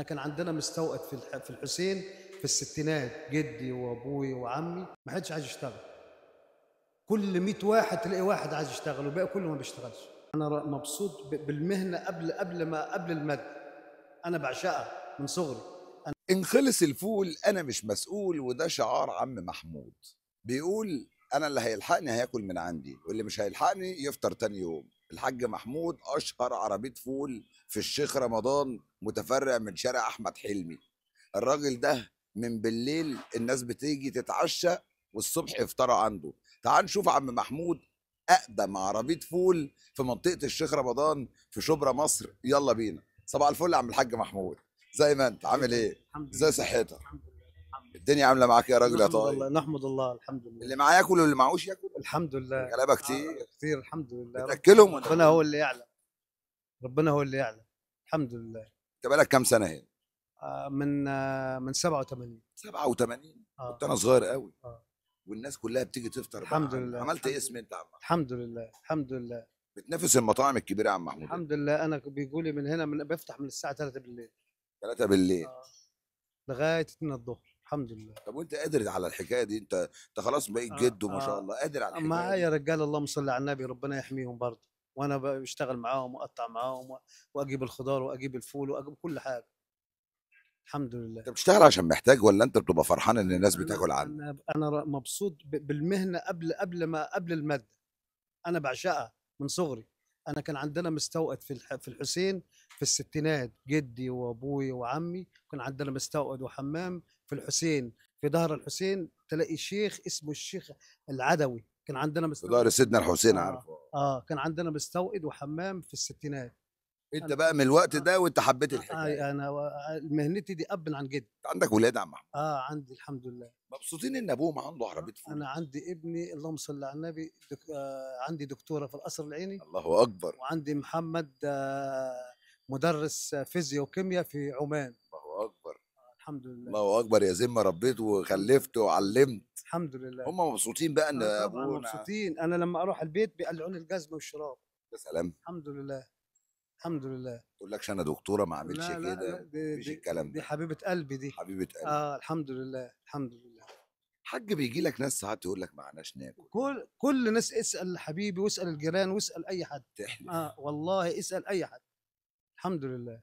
احنا كان عندنا مستوقف في في الحسين في الستينات جدي وابوي وعمي ما حدش عايز يشتغل كل 100 واحد تلاقي واحد عايز يشتغل والباقي كله ما بيشتغلش انا مبسوط بالمهنه قبل قبل ما قبل المد انا بعشقها من صغري أنا ان خلص الفول انا مش مسؤول وده شعار عم محمود بيقول انا اللي هيلحقني هياكل من عندي واللي مش هيلحقني يفطر تاني يوم الحاج محمود اشهر عربيه فول في الشيخ رمضان متفرع من شارع احمد حلمي الراجل ده من بالليل الناس بتيجي تتعشى والصبح يفطروا عنده تعال نشوف عم محمود اقدم عربيه فول في منطقه الشيخ رمضان في شبرا مصر يلا بينا صباح الفل يا عم الحاج محمود زي ما انت عامل ايه ازاي صحتك الدنيا عامله معاك إيه يا راجل يا طارق والله نحمد الله الحمد لله اللي معاه ياكل واللي معهوش ياكل الحمد لله غلابه كتير آه كتير الحمد لله بتاكلهم ربنا هو اللي يعلم ربنا هو اللي يعلم الحمد لله انت بقالك كام سنه هنا؟ آه من آه من 87 87 آه. كنت انا صغير قوي آه. والناس كلها بتيجي تفطر الحمد بقى. لله عملت إيه اسم انت يا عم الحمد لله الحمد لله بتنافس المطاعم الكبيره يا عم محمود الحمد لله انا بيقولي من هنا من بفتح من الساعه 3 بالليل 3 بالليل آه. لغايه 2 الظهر الحمد لله طب وانت قادر على الحكايه دي انت انت خلاص بقيت آه، جد وما شاء آه. الله قادر على الحكايه ما يا رجال اللهم صل على النبي ربنا يحميهم برضه وانا بشتغل معاهم واقطع معاهم واجيب الخضار واجيب الفول واجيب كل حاجه الحمد لله انت بتشتغل عشان محتاج ولا انت بتبقى فرحان ان الناس بتاكل عنك انا انا مبسوط بالمهنه قبل قبل ما قبل الماده انا بعشقها من صغري انا كان عندنا مستوقد في في الحسين في الستينات جدي وابوي وعمي كان عندنا مستوقد وحمام في الحسين في ظهر الحسين تلاقي شيخ اسمه الشيخ العدوي كان عندنا مستوئد ظهر سيدنا الحسين آه. عارفه اه كان عندنا مستوئد وحمام في الستينات انت بقى من الوقت آه، ده وانت حبيت آه، الحكايه آه، انا مهنتي دي اب عن جد عندك ولاد يا عم اه عندي الحمد لله مبسوطين ان ابوهم عنده عربيه فول انا عندي ابني اللهم صل على النبي دك... آه عندي دكتوره في القصر العيني الله اكبر وعندي محمد آه مدرس فيزياء وكيمياء في عمان الحمد لله الله اكبر يا زلمة ربيت وخلفت وعلمت الحمد لله هم مبسوطين بقى ان ابونا مبسوطين انا لما اروح البيت بيقلعوني الجزمه والشراب يا سلام الحمد لله الحمد لله ما تقولكش انا دكتوره ما عملتش كده مفيش الكلام ده دي حبيبه قلبي دي حبيبه قلبي اه الحمد لله الحمد لله حاج بيجي لك ناس ساعات تقول لك معناش ناكل كل كل ناس اسال حبيبي واسال الجيران واسال اي حد تحلم. اه والله اسال اي حد الحمد لله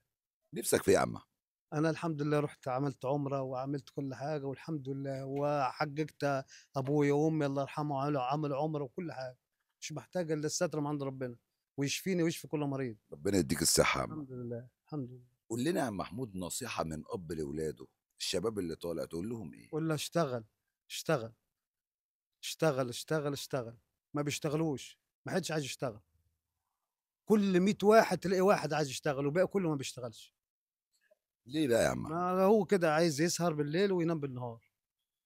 نفسك في ايه يا عم انا الحمد لله رحت عملت عمره وعملت كل حاجه والحمد لله وحققت ابويا وامي الله يرحمه عملوا عمل عمره وكل حاجه مش محتاجه الا الستر من عند ربنا ويشفيني ويشفي كل مريض ربنا يديك الصحه الحمد لله الحمد لله قول لنا يا محمود نصيحه من اب لاولاده الشباب اللي طالع تقول لهم ايه قول له اشتغل اشتغل اشتغل اشتغل اشتغل ما بيشتغلوش ما حدش عايز يشتغل كل 100 واحد تلاقي واحد عايز يشتغل وباقي كله ما بيشتغلش ليه بقى يا عم ما هو كده عايز يسهر بالليل وينام بالنهار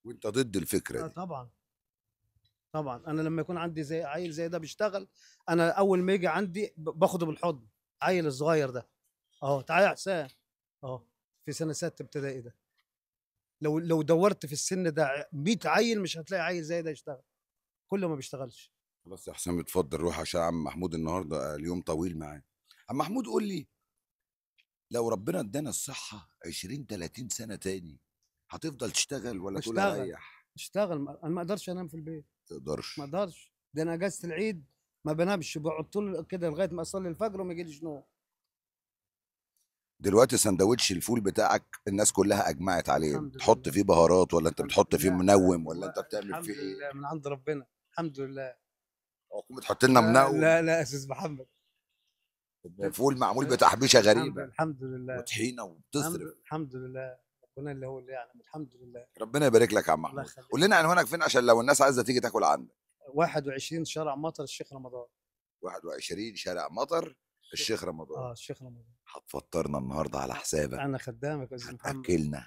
وانت ضد الفكره آه دي طبعا طبعا انا لما يكون عندي زي عيل زي ده بيشتغل انا اول ما يجي عندي باخده بالحضن عيل الصغير ده اهو تعالى يا حسام اهو في سنه سادس ابتدائي ده لو لو دورت في السن ده 100 عيل مش هتلاقي عيل زي ده يشتغل كله ما بيشتغلش خلاص يا حسام اتفضل روح عشان عم محمود النهارده اليوم طويل معاه عم محمود قول لي لو ربنا ادانا الصحه 20 30 سنه تاني هتفضل تشتغل ولا تقول اريح؟ اشتغل انا ما اقدرش انام في البيت ما تقدرش ما اقدرش ده انا اجازه العيد ما بنامش بقعد طول كده لغايه ما اصلي الفجر وما يجيليش نوم دلوقتي سندوتش الفول بتاعك الناس كلها اجمعت عليه تحط فيه بهارات ولا انت بتحط فيه منوم ولا انت بتعمل فيه ايه؟ الحمد لله من عند ربنا الحمد لله هو بتحط لنا منوم لا لا يا استاذ محمد فول معمول بتحبيشه غريبه الحمد لله وطحينه وبتصرف الحمد لله ربنا اللي هو اللي يعلم الحمد لله ربنا يبارك لك يا عم محمود قول لنا عنوانك يعني فين عشان لو الناس عايزه تيجي تاكل عندك 21 شارع مطر الشيخ رمضان 21 شارع مطر الشيخ رمضان اه الشيخ رمضان هتفطرنا النهارده على حسابك انا خدامك يا استاذ محمد اكلنا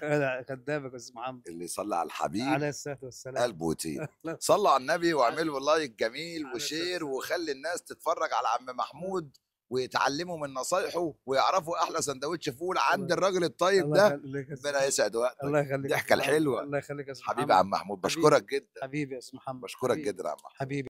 خدامك يا استاذ محمد اللي صلى على الحبيب عليه الصلاه والسلام قلبه وطين صلوا على النبي واعملوا لايك جميل وشير وخلي الناس تتفرج على عم محمود ويتعلموا من نصايحه ويعرفوا احلى سندوتش فول عند الراجل الطيب ده ربنا يسعد وقتك الله يخليك الضحكه الحلوه الله يخليك يا حبيبي عم محمود بشكرك جدا حبيبي يا استاذ محمد بشكرك جدا يا عم محمود حبيبي